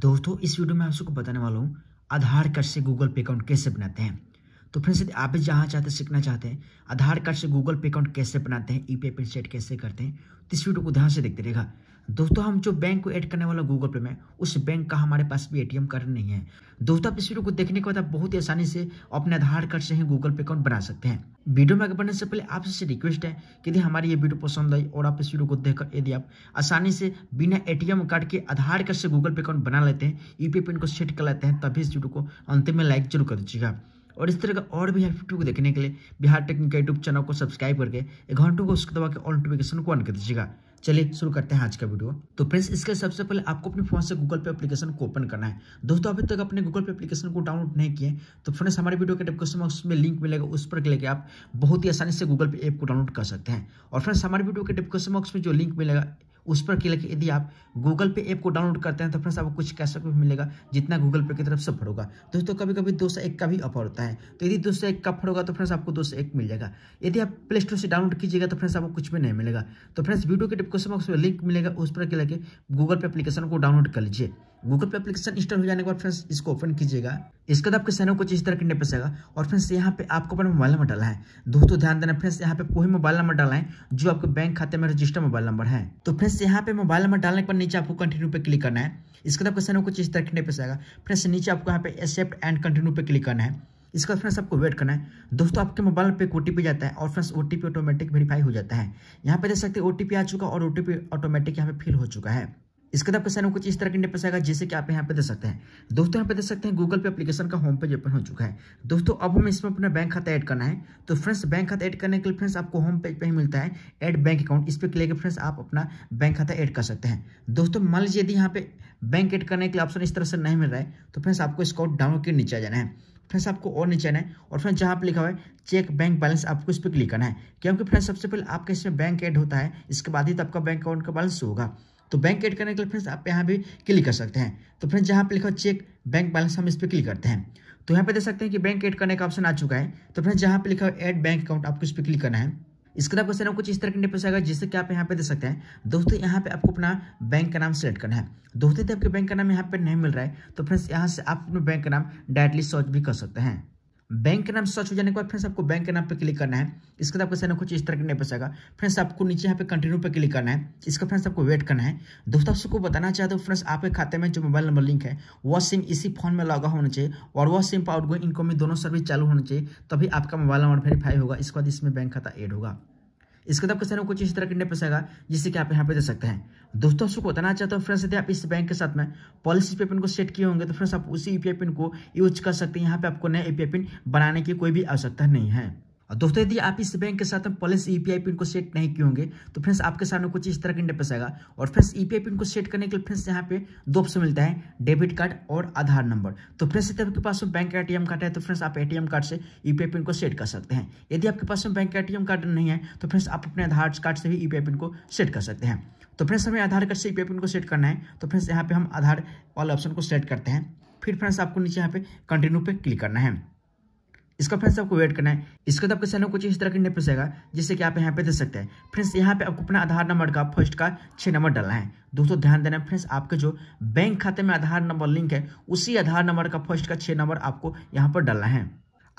दोस्तों इस वीडियो में आप सबको बताने वाला हूँ आधार कार्ड से गूगल पे अकाउंट कैसे बनाते हैं तो फ्रेंड्स यदि आप भी जहाँ चाहते सीखना चाहते हैं आधार कार्ड से गूगल पे अकाउंट कैसे बनाते हैं ई पे पे सेट कैसे करते हैं तो इस वीडियो को ध्यान से देखते रहेगा दोस्तों हम जो बैंक को ऐड करने वाला गूगल पे में उस बैंक का हमारे पास भी एटीएम कार्ड नहीं है दोस्तों आप इस वीडियो को देखने के बाद आप बहुत ही आसानी से अपने आधार कार्ड से ही गूगल पे अकाउंट बना सकते हैं वीडियो में आगे बढ़ने से पहले आपसे से रिक्वेस्ट है कि यदि हमारी ये वीडियो पसंद आई और आप इस वीडियो को देखकर यदि आप आसानी से बिना एटीएम कार्ड के आधार कार्ड से गूगल पे अकाउंट बना लेते हैं ई e पिन को सेट कर लेते हैं तभी इस वीडियो को अंतिम में लाइक जरूर कर दीजिएगा और इस तरह का और भी हेल्प वीडियो को देखने के लिए बिहार टेक्निक यूट्यूब चैनल को सब्सक्राइब करके एक घंटों को उसके दबा के ऑल नोटिफिकेशन को ऑन कर दीजिएगा चलिए शुरू करते हैं आज का वीडियो तो फ्रेंड्स इसके सबसे पहले आपको अपने फोन से गूगल पे एप्लीकेशन को ओपन करना है दोस्तों अभी तक अपने गूगल पे एप्लीकेशन को डाउनलोड नहीं किए तो फ्रेंड्स हमारे वीडियो के डिस्क्रिप्शन बॉक्स में लिंक मिलेगा उस पर क्लिक आप बहुत ही आसानी से गूगल पे ऐप को डाउनलोड कर सकते हैं और फ्रेंड्स हमारे वीडियो के डिस्क्रिप्शन बॉक्स में जो लिंक मिलेगा उस पर क्लिक यदि आप गूगल पे ऐप को डाउनलोड करते हैं तो फ्रेंड्स आपको कुछ कैशबैक भी मिलेगा जितना गूगल पे की तरफ से भरोगा दोस्तों कभी कभी दो सौ एक का भी ऑफर होता है तो यदि दो सौ एक का फड़ोगा तो फ्रेंड्स आपको दो सौ एक मिल जाएगा यदि आप प्ले स्टोर से डाउनलोड कीजिएगा तो फ्रेंड्स आपको कुछ भी नहीं मिलेगा तो फ्रेंड्स वीडियो के डिस्क्रिप्शन बॉक्स में लिंक मिलेगा उस पर क्लिक गूगल पे एप्लीकेशन को डाउनलोड कर लीजिए गूगल पे एप्लीकेशन इंस्टॉल हो जाने के बाद फ्रेंड्स इसको ओपन कीजिएगा इसके बाद आपके सैनों कुछ इस तरह करने पैसेगा और फ्रेंड्स यहाँ पे आपको अपना मोबाइल नंबर डाला है दोस्तों ध्यान देना फ्रेंड्स यहाँ पे कोई मोबाइल नंबर डाला है जो आपके बैंक खाते में रजिस्टर मोबाइल नंबर है तो फ्रेंड्स यहाँ पे मोबाइल नंबर डालने के बाद नीचे आपको कंटिन्यू पे क्लिक करना है इसके बाद आपके सैनों कुछ इस तरह करने पसेगा फ्रेंड्स नीचे आपको यहाँ पे एक्सेप्ट एंड कंटिन्यू पे क्लिक करना है इसका फ्रेंड्स आपको वेट करना है दोस्तों आपके मोबाइल पे एक ओ जाता है और फ्रेंड्स ओ ऑटोमेटिक वेरीफाई हो जाता है यहाँ पे देख सकते हैं ओ आ चुका और ओ ऑटोमेटिक यहाँ पे फिल हो चुका है इसके बाद आपका सामने कुछ इस तरह के इंटरफेस आएगा जैसे कि आप यहाँ पे दे सकते हैं दोस्तों यहाँ पे दे सकते हैं गूगल पे एप्लीकेशन का होम पेज ओपन हो चुका है दोस्तों अब हमें इसमें अपना बैंक खाता ऐड करना है तो फ्रेंड्स बैंक खाता ऐड करने के लिए फ्रेंड्स आपको होम पेज पर ही मिलता है एड बैंक अकाउंट इस पर क्लिक फ्रेंड्स आप अपना बैंक खाता ऐड कर सकते हैं दोस्तों मान लीजिए यदि यहाँ पे बैंक एड करने के लिए ऑप्शन इस तरह से नहीं मिल रहा है तो फ्रेंड्स आपको इसको डाउनलोड के नीचे जाना है फ्रेंड्स आपको और नीचे आना है और फ्रेंड्स जहाँ पर लिखा हुआ है चेक बैंक बैलेंस आपको इस पर क्लिक करना है क्योंकि फ्रेंड्स सबसे पहले आपका इसमें बैंक एड होता है इसके बाद ही तो आपका बैंक अकाउंट का बैलेंस होगा तो बैंक ऐड करने के लिए फ्रेंड्स आप यहाँ भी क्लिक कर सकते हैं तो फ्रेंड्स जहाँ पे लिखा चेक बैंक बैलेंस हम इस पर क्लिक करते हैं तो यहाँ पे देख सकते हैं कि बैंक ऐड करने का ऑप्शन आ चुका है तो फ्रेंड्स जहाँ पे लिखा एड बैंक अकाउंट आपको इस पर क्लिक करना है इसके बाद क्वेश्चन कुछ इस तरह के इंटरफेस आएगा जिससे कि आप यहाँ पे देख सकते हैं दोस्तों यहाँ पे आपको अपना बैंक का नाम सेलेक्ट करना है दोस्तों आपके बैंक का नाम यहाँ पे नहीं मिल रहा है तो फ्रेंड्स यहाँ से आप अपने बैंक का नाम डायरेक्टली सर्च भी कर सकते हैं बैंक के नाम सर्च हो जाने के बाद फ्रेंड्स आपको बैंक के नाम पे क्लिक करना है इसके बाद आपको कुछ इस तरह का नहीं बचेगा फ्रेंड्स आपको नीचे यहाँ पे कंटिन्यू पे क्लिक करना है इसका फ्रेंड्स आपको वेट करना है दोस्तों आप सबको बताना चाहते हो फ्रेंड्स आपके खाते में जो मोबाइल नंबर लिंक है वह सिम इसी फोन में लगा होना चाहिए और वह सिम पर आउटगोइंग में दोनों सर्विस चालू होना चाहिए तभी आपका मोबाइल नंबर वेरीफाई होगा इसके बाद इसमें बैंक खाता एड होगा इसका अंदर आपके कुछ इस तरह का इंडेक्स आएगा जिससे कि आप यहाँ पे दे सकते हैं दोस्तों आपको बताना चाहता हूँ फ्रेंड्स यदि आप इस बैंक के साथ में पॉलिसी पे पिन को सेट किए होंगे तो फ्रेंड्स आप उसी यूपीआई पिन को यूज कर सकते हैं यहाँ पे आपको नया यूपीआई पिन बनाने की कोई भी आवश्यकता नहीं है और दोस्तों यदि आप इस बैंक के साथ में पॉलिस पी पिन को सेट नहीं किए होंगे तो फ्रेंड्स आपके सामने कुछ इस तरह का इंटरफेस आएगा और फ्रेंड्स ई पिन को सेट करने के लिए फ्रेंड्स यहाँ पे दो ऑप्शन मिलता है डेबिट कार्ड और आधार नंबर तो फ्रेंड्स यदि आपके पास में बैंक ए कार्ड है तो फ्रेंड्स आप ए कार्ड से ई e पिन को सेट कर सकते हैं यदि आपके पास में बैंक ए कार्ड नहीं है तो फ्रेंड्स आप अपने आधार कार्ड से भी ई पिन को सेट कर सकते हैं तो फ्रेंड्स हमें आधार कार्ड से ई e पिन को सेट करना है तो फ्रेंड्स यहाँ पे हम आधार वाले ऑप्शन को सेट करते हैं फिर फ्रेंड्स आपको नीचे यहाँ पे कंटिन्यू पे क्लिक करना है इसका फ्रेंड्स आपको वेट करना है इसके बाद आपके सामने कुछ इस तरह का इंटरफेस आएगा जिससे कि आप यहाँ पे दे सकते हैं फ्रेंड्स यहाँ पे आपको अपना आधार नंबर का फर्स्ट का छः नंबर डालना है दोस्तों ध्यान देना है फ्रेंड्स आपके जो बैंक खाते में आधार नंबर लिंक है उसी आधार नंबर का फर्स्ट का छः नंबर आपको यहाँ पर डालना है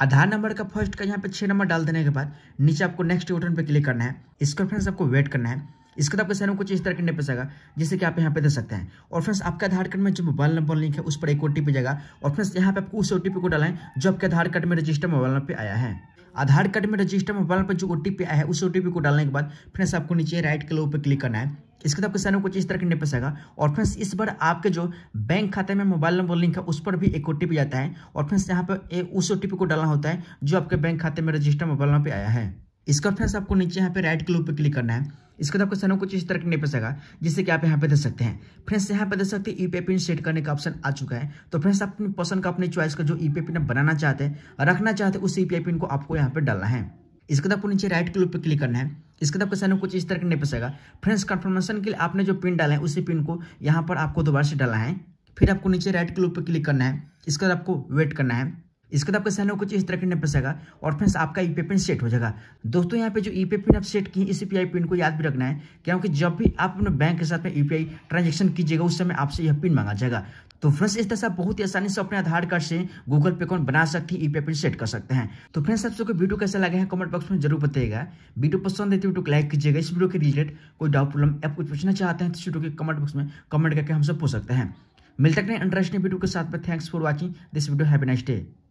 आधार नंबर का फर्स्ट का यहाँ पे छः नंबर डाल देने के बाद नीचे आपको नेक्स्ट बटन पर क्लिक करना है इसका फ्रेंड्स आपको वेट करना है इस किताब के कुछ इस तरह के नहीं पेशेगा जैसे कि आप यहाँ पे दे सकते हैं और फ्रेंड्स आपके आधार कार्ड में जो मोबाइल नंबर लिंक है उस पर एक ओ जाएगा और फ्रेंड्स यहाँ पे आपको उस ओ को डालें जो आपके आधार कार्ड में रजिस्टर मोबाइल नंबर पर आया है आधार कार्ड में रजिस्टर मोबाइल पर जो ओ आया है उस ओ को डालने के बाद फ्रेंड्स आपको नीचे राइट के पर क्लिक करना है इसके तो आपके सामने कुछ इस तरह के निपट आएगा और फ्रेंड्स इस बार आपके जो बैंक खाते में मोबाइल नंबर लिंक है उस पर भी एक ओ जाता है और फ्रेंड्स यहाँ पर उस ओ को डालना होता है जो आपके बैंक खाते में रजिस्टर मोबाइल नंबर पर आया है इसका फ्रेंड्स आपको नीचे यहाँ पे राइट क्लिक पे क्लिक करना है इसके बाद आपको सनों कुछ इस तरह नहीं पसेगा जिससे कि आप यहाँ पे दे सकते हैं फ्रेंड्स यहाँ पे दे सकते हैं ई पिन सेट करने का ऑप्शन आ चुका है तो फ्रेंड्स आप अपनी पसंद का अपनी चॉइस का जो ई e पिन आप बनाना चाहते हैं रखना चाहते हैं उस ई e पिन को आपको यहाँ पे डालना है इसके बाद आपको नीचे राइट क्लिक पे क्लिक करना है इसके बाद आपका सामने कुछ इस तरह का नहीं पसेगा फ्रेंड्स कंफर्मेशन के लिए आपने जो पिन डाला है उसी पिन को यहाँ पर आपको दोबारा से डाला है फिर आपको नीचे राइट क्लिक पे क्लिक करना है इसके बाद आपको वेट करना है इसके बाद आपका साइन कुछ इस तरह के पर और फ्रेंड्स आपका ई पे पिन सेट हो जाएगा दोस्तों यहाँ पे जो ई पे पिन आप सेट किए इस यू e पिन को याद भी रखना है क्योंकि जब भी आप अपने बैंक के साथ में यू e ट्रांजेक्शन कीजिएगा उस समय आपसे यह पिन मांगा जाएगा तो फ्रेंड्स इस तरह से आप बहुत ही आसानी से अपने आधार कार्ड से गूगल पे अकाउंट बना सकते हैं ई पे पिन सेट कर सकते हैं तो फ्रेंड्स आप सबको वीडियो कैसा लगा है कमेंट बॉक्स में जरूर बताइएगा वीडियो पसंद है तो वीडियो को लाइक कीजिएगा इस वीडियो के रिलेटेड कोई डाउट प्रॉब्लम आप कुछ पूछना चाहते हैं तो वीडियो के कमेंट बॉक्स में कमेंट करके हमसे पूछ सकते हैं मिलते हैं इंटरेस्टिंग वीडियो के साथ में thanks for watching this video have nice day